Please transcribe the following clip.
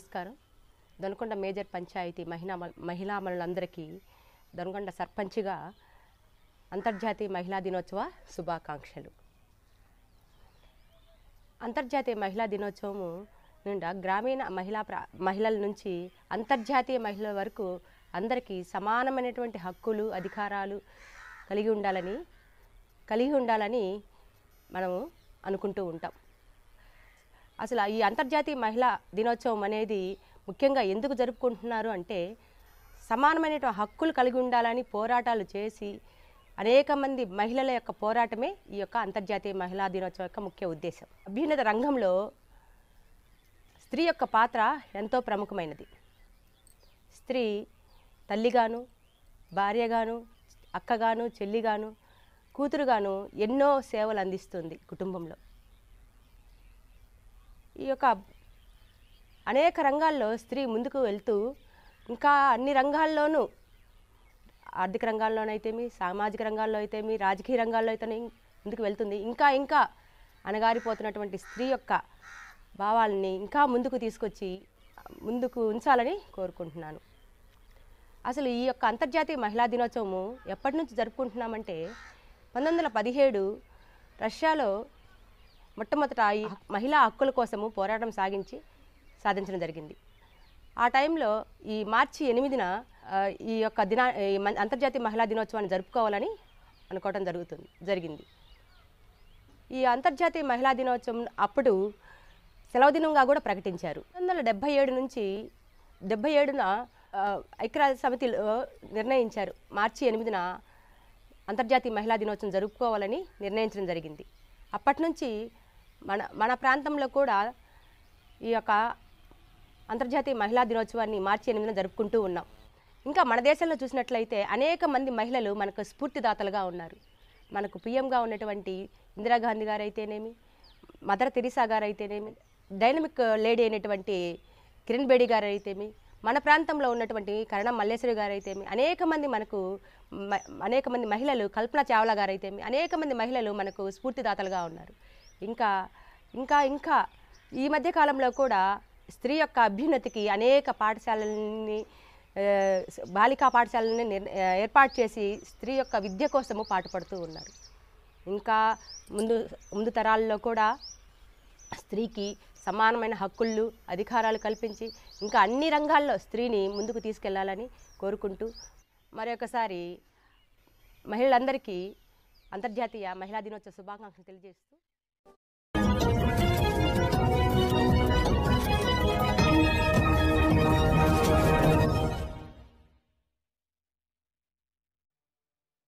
నమస్కారం దొనకొండ మేజర్ పంచాయతీ మహిళా మహిళామణులందరికీ దొనకొండ సర్పంచ్గా అంతర్జాతీయ మహిళా దినోత్సవ శుభాకాంక్షలు అంతర్జాతీయ మహిళా దినోత్సవము నిండా గ్రామీణ మహిళా మహిళల నుంచి అంతర్జాతీయ మహిళల వరకు అందరికీ సమానమైనటువంటి హక్కులు అధికారాలు కలిగి ఉండాలని కలిగి ఉండాలని మనము అనుకుంటూ ఉంటాం అసలు ఈ అంతర్జాతీయ మహిళా దినోత్సవం అనేది ముఖ్యంగా ఎందుకు జరుపుకుంటున్నారు అంటే సమానమైన హక్కులు కలిగి ఉండాలని పోరాటాలు చేసి అనేక మంది మహిళల యొక్క పోరాటమే ఈ యొక్క అంతర్జాతీయ మహిళా దినోత్సవం యొక్క ముఖ్య ఉద్దేశం అభ్యున్నత రంగంలో స్త్రీ యొక్క పాత్ర ఎంతో ప్రముఖమైనది స్త్రీ తల్లిగాను భార్యగాను అక్కగాను చెల్లిగాను కూతురుగాను ఎన్నో సేవలు అందిస్తుంది కుటుంబంలో ఈ యొక్క అనేక రంగాల్లో స్త్రీ ముందుకు వెళ్తూ ఇంకా అన్ని రంగాల్లోనూ ఆర్థిక రంగాల్లోనైతేమి సామాజిక రంగాల్లో అయితేమి రాజకీయ రంగాల్లో అయితేనే ముందుకు వెళ్తుంది ఇంకా ఇంకా అణగారిపోతున్నటువంటి స్త్రీ యొక్క భావాలని ఇంకా ముందుకు తీసుకొచ్చి ముందుకు ఉంచాలని కోరుకుంటున్నాను అసలు ఈ యొక్క అంతర్జాతీయ మహిళా దినోత్సవము ఎప్పటి నుంచి జరుపుకుంటున్నామంటే పంతొమ్మిది వందల పదిహేడు రష్యాలో మొట్టమొదట ఈ మహిళా హక్కుల కోసము పోరాటం సాగించి సాధించడం జరిగింది ఆ టైంలో ఈ మార్చి ఎనిమిదిన ఈ యొక్క దినా అంతర్జాతీయ మహిళా దినోత్సవాన్ని జరుపుకోవాలని అనుకోవటం జరుగుతుంది జరిగింది ఈ అంతర్జాతీయ మహిళా దినోత్సవం అప్పుడు సెలవు దినంగా కూడా ప్రకటించారు పంతొమ్మిది వందల ఏడు నుంచి డెబ్బై ఏడున ఐక్యరాజ్య సమితిలో నిర్ణయించారు మార్చి ఎనిమిదిన అంతర్జాతీయ మహిళా దినోత్సవం జరుపుకోవాలని నిర్ణయించడం జరిగింది అప్పటి నుంచి మన మన ప్రాంతంలో కూడా ఈ యొక్క అంతర్జాతీయ మహిళా దినోత్సవాన్ని మార్చి ఎనిమిదిన జరుపుకుంటూ ఉన్నాం ఇంకా మన దేశంలో చూసినట్లయితే అనేక మంది మహిళలు మనకు స్ఫూర్తిదాతలుగా ఉన్నారు మనకు పిఎంగా ఉన్నటువంటి ఇందిరాగాంధీ గారు అయితేనేమి మదర్ తెరిసా గారు అయితేనేమి డైనమిక్ లేడీ అయినటువంటి కిరణ్ బేడి గారు అయితేమి మన ప్రాంతంలో ఉన్నటువంటి కరణం మల్లేశ్వరి గారు అయితేమి అనేక మంది మనకు అనేక మంది మహిళలు కల్పన చావ్లా గారు అయితేమి అనేక మంది మహిళలు మనకు స్ఫూర్తిదాతలుగా ఉన్నారు ఇంకా ఇంకా ఇంకా ఈ మధ్యకాలంలో కూడా స్త్రీ యొక్క అభ్యున్నతికి అనేక పాఠశాలల్ని బాలికా పాఠశాలని ఏర్పాటు చేసి స్త్రీ యొక్క విద్య కోసము పాటుపడుతూ ఉన్నారు ఇంకా ముందు ముందు తరాల్లో కూడా స్త్రీకి సమానమైన హక్కులు అధికారాలు కల్పించి ఇంకా అన్ని రంగాల్లో స్త్రీని ముందుకు తీసుకెళ్లాలని కోరుకుంటూ మరొకసారి మహిళలందరికీ అంతర్జాతీయ మహిళా దినోత్సవ శుభాకాంక్షలు తెలియజేస్తూ